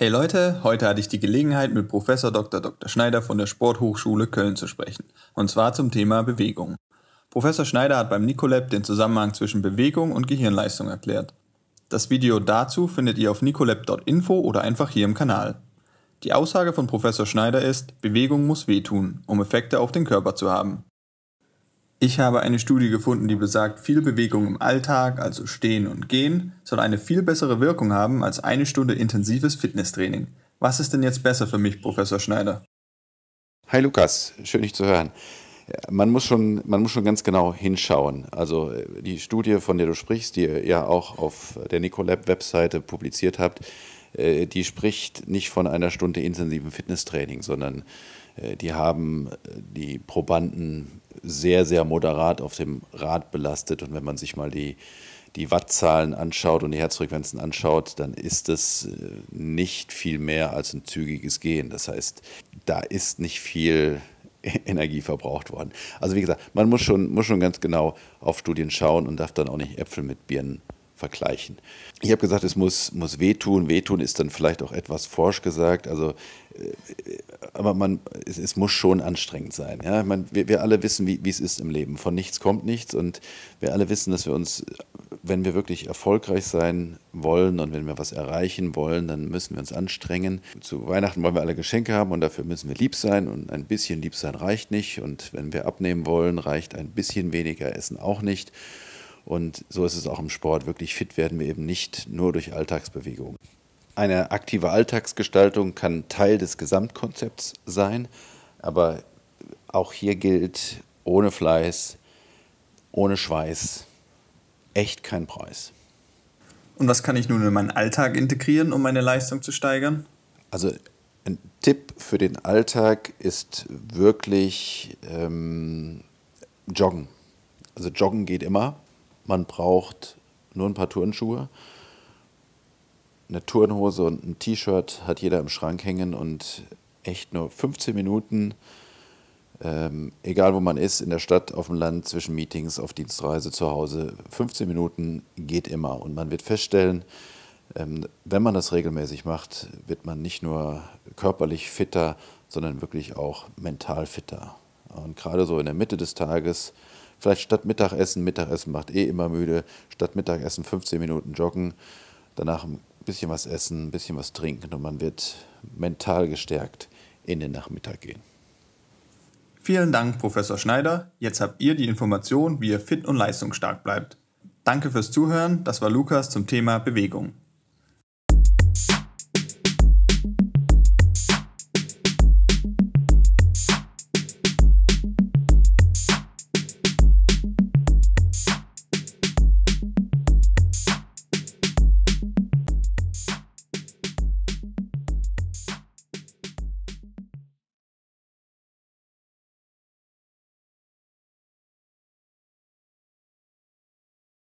Hey Leute, heute hatte ich die Gelegenheit, mit Professor Dr. Dr. Schneider von der Sporthochschule Köln zu sprechen, und zwar zum Thema Bewegung. Professor Schneider hat beim Nicolab den Zusammenhang zwischen Bewegung und Gehirnleistung erklärt. Das Video dazu findet ihr auf nicolab.info oder einfach hier im Kanal. Die Aussage von Professor Schneider ist, Bewegung muss wehtun, um Effekte auf den Körper zu haben. Ich habe eine Studie gefunden, die besagt, viel Bewegung im Alltag, also Stehen und Gehen, soll eine viel bessere Wirkung haben als eine Stunde intensives Fitnesstraining. Was ist denn jetzt besser für mich, Professor Schneider? Hi Lukas, schön dich zu hören. Man muss, schon, man muss schon ganz genau hinschauen. Also äh, die Studie, von der du sprichst, die ihr ja auch auf der Nicolab-Webseite publiziert habt, äh, die spricht nicht von einer Stunde intensiven Fitnesstraining, sondern äh, die haben die Probanden sehr, sehr moderat auf dem Rad belastet. Und wenn man sich mal die, die Wattzahlen anschaut und die Herzfrequenzen anschaut, dann ist das äh, nicht viel mehr als ein zügiges Gehen. Das heißt, da ist nicht viel Energie verbraucht worden. Also wie gesagt, man muss schon, muss schon ganz genau auf Studien schauen und darf dann auch nicht Äpfel mit Birnen vergleichen. Ich habe gesagt, es muss, muss wehtun. Wehtun ist dann vielleicht auch etwas forsch gesagt. Also, äh, aber man, es, es muss schon anstrengend sein. Ja? Man, wir, wir alle wissen, wie es ist im Leben. Von nichts kommt nichts. Und wir alle wissen, dass wir uns, wenn wir wirklich erfolgreich sein wollen und wenn wir was erreichen wollen, dann müssen wir uns anstrengen. Zu Weihnachten wollen wir alle Geschenke haben und dafür müssen wir lieb sein. Und ein bisschen lieb sein reicht nicht. Und wenn wir abnehmen wollen, reicht ein bisschen weniger Essen auch nicht. Und so ist es auch im Sport. Wirklich fit werden wir eben nicht nur durch Alltagsbewegung. Eine aktive Alltagsgestaltung kann Teil des Gesamtkonzepts sein, aber auch hier gilt, ohne Fleiß, ohne Schweiß, echt kein Preis. Und was kann ich nun in meinen Alltag integrieren, um meine Leistung zu steigern? Also ein Tipp für den Alltag ist wirklich ähm, Joggen. Also Joggen geht immer. Man braucht nur ein paar Turnschuhe, eine Turnhose und ein T-Shirt hat jeder im Schrank hängen und echt nur 15 Minuten, ähm, egal wo man ist, in der Stadt, auf dem Land, zwischen Meetings, auf Dienstreise, zu Hause, 15 Minuten geht immer. Und man wird feststellen, ähm, wenn man das regelmäßig macht, wird man nicht nur körperlich fitter, sondern wirklich auch mental fitter. Und gerade so in der Mitte des Tages Vielleicht statt Mittagessen, Mittagessen macht eh immer müde. Statt Mittagessen 15 Minuten joggen, danach ein bisschen was essen, ein bisschen was trinken und man wird mental gestärkt in den Nachmittag gehen. Vielen Dank, Professor Schneider. Jetzt habt ihr die Information, wie ihr fit und leistungsstark bleibt. Danke fürs Zuhören. Das war Lukas zum Thema Bewegung.